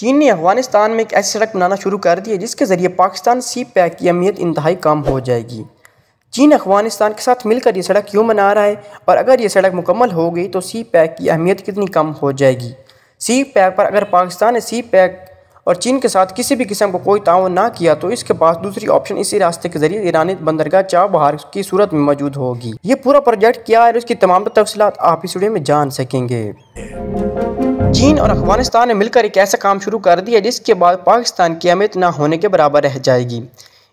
चीन ने अफगानिस्तान में एक ऐसी सड़क बनाना शुरू कर दी है जिसके ज़रिए पाकिस्तान सी पैक की अहमियत इंतहाई कम हो जाएगी चीन अफगानिस्तान के साथ मिलकर यह सड़क क्यों बना रहा है और अगर ये सड़क मुकम्मल हो गई तो सी पैक की अहमियत कितनी कम हो जाएगी सी पैक पर अगर पाकिस्तान ने सी पैक और चीन के साथ किसी भी किस्म को कोई ताउन ना किया तो इसके पास दूसरी ऑप्शन इसी रास्ते के जरिए ईरानी बंदरगाह चाबहार की सूरत में मौजूद होगी ये पूरा प्रोजेक्ट क्या है और इसकी तमाम तफसलत आप इस वीडियो में जान सकेंगे चीन और अफगानिस्तान ने मिलकर एक ऐसा काम शुरू कर दिया जिसके बाद पाकिस्तान की अहमियत ना होने के बराबर रह जाएगी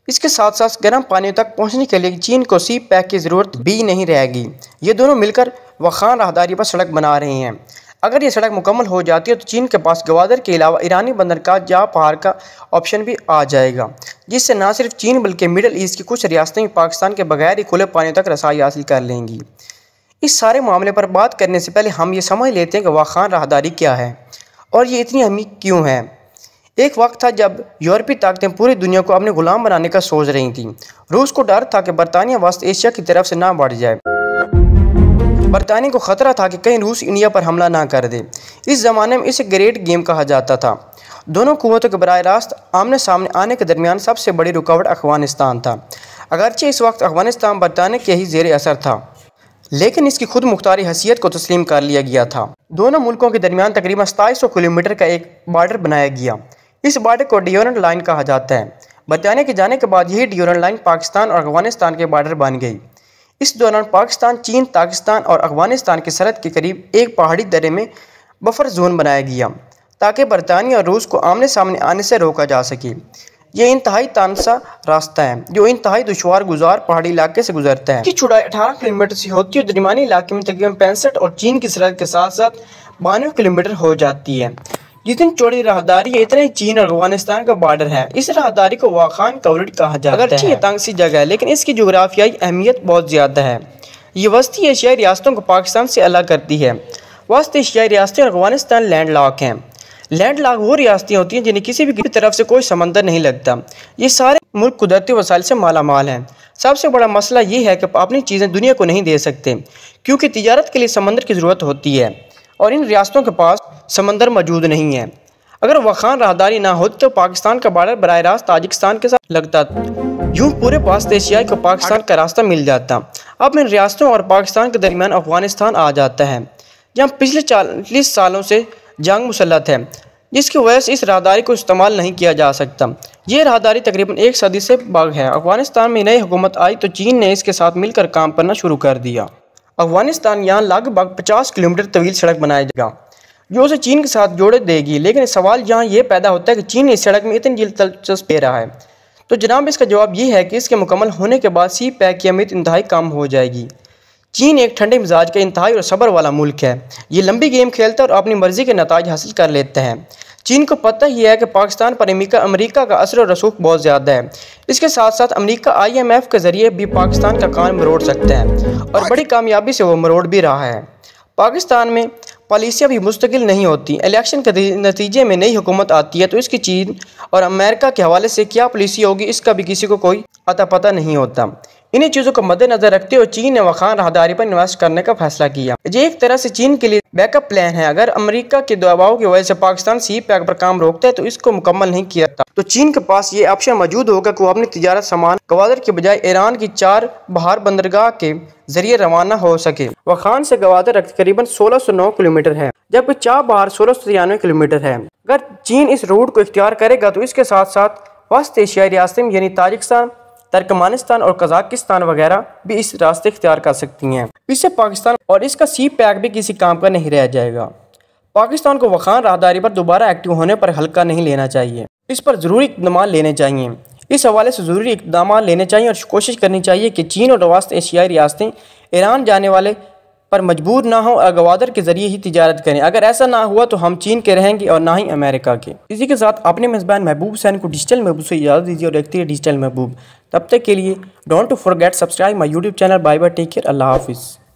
इसके साथ साथ गर्म पानियों तक पहुंचने के लिए चीन को सी पैक की ज़रूरत भी नहीं रहेगी ये दोनों मिलकर वखान राहदारी पर सड़क बना रहे हैं अगर ये सड़क मुकम्मल हो जाती है तो चीन के पास गवादर के अलावा ईरानी बंदरगाह जा पहाड़ का ऑप्शन भी आ जाएगा जिससे ना सिर्फ चीन बल्कि मिडल ईस्ट की कुछ रियासतें पाकिस्तान के बगैर ही खुले पानी तक रसाई हासिल कर लेंगी इस सारे मामले पर बात करने से पहले हम ये समझ लेते हैं कि वाखान राहदारी क्या है और ये इतनी अहमी क्यों है एक वक्त था जब यूरोपीय ताकतें पूरी दुनिया को अपने गुलाम बनाने का सोच रही थीं रूस को डर था कि बरतानिया वस्त एशिया की तरफ से ना बढ़ जाए बरतानिया को खतरा था कि कहीं रूस इंडिया पर हमला ना कर दे इस ज़माने में इसे ग्रेट गेम कहा जाता था दोनों कुतों के बरह रास्त आमने सामने आने के दरमियान सबसे बड़ी रुकावट अफगानिस्तान था अगरचे इस वक्त अफगानिस्तान बरतानिया के ही जेर असर था लेकिन इसकी खुद मुख्तारी हैसियत को तस्लीम कर लिया गया था दोनों मुल्कों के दरमियान तकरीबन सताईस सौ किलोमीटर का एक बार्डर बनाया गया इस बार्डर को डियोरेंट लाइन कहा जाता है बताने के जाने के बाद यही डियोरेंट लाइन पाकिस्तान और अफगानिस्तान के बार्डर बन गई इस दौरान पाकिस्तान चीन पाकिस्तान और अफगानिस्तान की सरहद के करीब एक पहाड़ी दरे में बफर जोन बनाया गया ताकि बरतानिया और रूस को आमने सामने आने से रोका जा सके ये इंतहाई तानसा रास्ता है जो इंतहाई दुशवार गुजार पहाड़ी इलाके से गुजरता है छुड़ाई अठारह किलोमीटर से होती है दरमानी इलाके में तकरीबन पैंसठ और चीन की सरहद के साथ साथ बानवे किलोमीटर हो जाती है जितनी चौड़ी राहदारी है इतना ही चीन और अफगानिस्तान का बॉर्डर है इस राहदारी को वाखान कवरिड कहा जाता अगर है तंग सी जगह है लेकिन इसकी जोग्राफियाई अहमियत बहुत ज़्यादा है ये वस्ती एशियाई रियासतों को पाकिस्तान से अलग करती है वस्ती एशियाई रियासतें और अफगानिस्तान लैंड लॉक हैं लैंड लाग वो रियासतें होती हैं जिन्हें किसी भी तरफ से कोई समंदर नहीं लगता ये सारे मुल्क कुदरती वसाइल से माला माल हैं सबसे बड़ा मसला ये है कि अपनी चीज़ें दुनिया को नहीं दे सकते क्योंकि तजारत के लिए समंदर की ज़रूरत होती है और इन रियासतों के पास समंदर मौजूद नहीं है अगर वखान राहदारी ना होती तो पाकिस्तान का बॉर्डर बरह रास्त ताजिकिस्तान के साथ लगता यूँ पूरे पास एशियाई को पाकिस्तान का रास्ता मिल जाता अब इन रियासतों और पाकिस्तान के दरमियान अफगानिस्तान आ जाता है जहाँ पिछले चालीस सालों से जंग मुसलत है जिसकी वजह से इस राहदारी को इस्तेमाल नहीं किया जा सकता ये राहदारी तकरीबन एक सदी से बाग है अफगानिस्तान में नई हुकूमत आई तो चीन ने इसके साथ मिलकर काम करना शुरू कर दिया अफगानिस्तान यहाँ लगभग पचास किलोमीटर तवील सड़क बनाएगा जो उसे चीन के साथ जोड़े देगी लेकिन सवाल यहाँ ये पैदा होता है कि चीन इस सड़क में इतनी जल्द दिलचस्प ले रहा है तो जनाब इसका जवाब ये है कि इसके मुकम्मल होने के बाद सी पैक की अमित इंतहाई कम हो जाएगी चीन एक ठंडे मिजाज का इंतहाई और सब्र वाला मुल्क है ये लंबी गेम खेलता है और अपनी मर्ज़ी के नतज हासिल कर लेते हैं चीन को पता ही है कि पाकिस्तान पर अमेरिका का असर और रसूख बहुत ज़्यादा है इसके साथ साथ अमेरिका आईएमएफ के ज़रिए भी पाकिस्तान का कान मरोड़ सकते हैं और बड़ी कामयाबी से वो मरोड़ भी रहा है पाकिस्तान में पॉलिसियाँ भी मुस्तकिल नहीं होती इलेक्शन के नतीजे में नई हुकूमत आती है तो इसकी चीन और अमेरिका के हवाले से क्या पॉलिसी होगी इसका भी किसी को कोई अता पता नहीं होता इन्हीं चीज़ों को मद्देनजर रखते हुए चीन ने वखान राहदारी पर निवास करने का फैसला किया ये एक तरह से चीन के लिए बैकअप प्लान है अगर अमेरिका के दबाव की वजह से पाकिस्तान सी पैक पर काम रोकता है तो इसको मुकम्मल नहीं किया था तो चीन के पास ये ऑप्शन मौजूद होगा कि वो अपनी तजारत सामान गवादर के बजाय ईरान की चार बहार बंदरगाह के जरिए रवाना हो सके वखान से गवादर सौ 1609 किलोमीटर है जबकि चार बहार सोलह किलोमीटर है अगर चीन इस रूट को इख्तियार करेगा तो इसके साथ साथ वस्त एशियाई रियासतें यानी ताजिकस्तान तर्कमानिस्तान और कजाकिस्तान वगैरह भी इस रास्ते इख्तियार कर सकती हैं इससे पाकिस्तान और इसका सी पैक भी किसी काम का नहीं रह जाएगा पाकिस्तान को वखान राहदारी पर दोबारा एक्टिव होने पर हल्का नहीं लेना चाहिए इस पर ज़रूरी इकदाम लेने चाहिए इस हवाले से ज़रूरी इकदाम लेने चाहिए और कोशिश करनी चाहिए कि चीन और वास्त एशियाई रियासतें ईरान जाने वाले पर मजबूर ना हो और गवादर के ज़रिए ही तजारत करें अगर ऐसा ना हुआ तो हम चीन के रहेंगे और ना ही अमेरिका के इसी के साथ अपने मेज़बान महबूब हुसैन को डिजिटल महबूब से इजाज़त दीजिए और देखती है डिजिटल महबूब तब तक के लिए don't to forget subscribe my YouTube channel bye bye take care अल्लाह हाफिज़